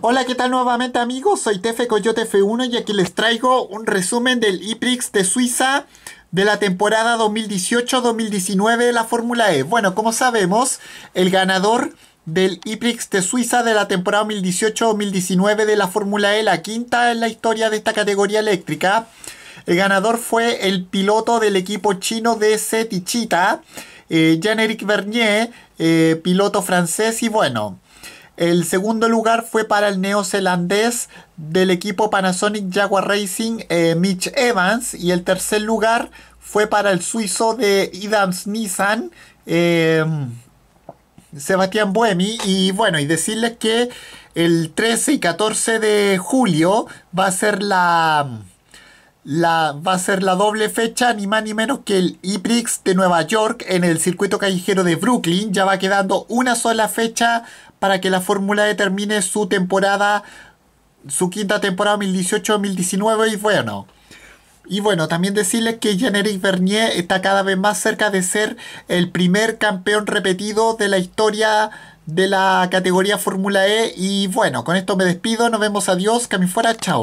Hola, ¿qué tal nuevamente amigos? Soy Tefe Coyote F1 y aquí les traigo un resumen del IPRIX de Suiza de la temporada 2018-2019 de la Fórmula E. Bueno, como sabemos, el ganador del IPRIX de Suiza de la temporada 2018-2019 de la Fórmula E, la quinta en la historia de esta categoría eléctrica, el ganador fue el piloto del equipo chino de Setichita, eh, Jean-Éric Vernier, eh, piloto francés y bueno... El segundo lugar fue para el neozelandés del equipo Panasonic Jaguar Racing, eh, Mitch Evans. Y el tercer lugar fue para el suizo de Idams Nissan, eh, Sebastián Buemi. Y bueno, y decirles que el 13 y 14 de julio va a ser la la, va a ser la doble fecha, ni más ni menos que el Iprix de Nueva York en el circuito callejero de Brooklyn. Ya va quedando una sola fecha para que la Fórmula E termine su temporada, su quinta temporada 2018-2019. Y bueno, y bueno, también decirles que Jean-Éric Bernier está cada vez más cerca de ser el primer campeón repetido de la historia de la categoría Fórmula E. Y bueno, con esto me despido, nos vemos, adiós, que fuera, chao.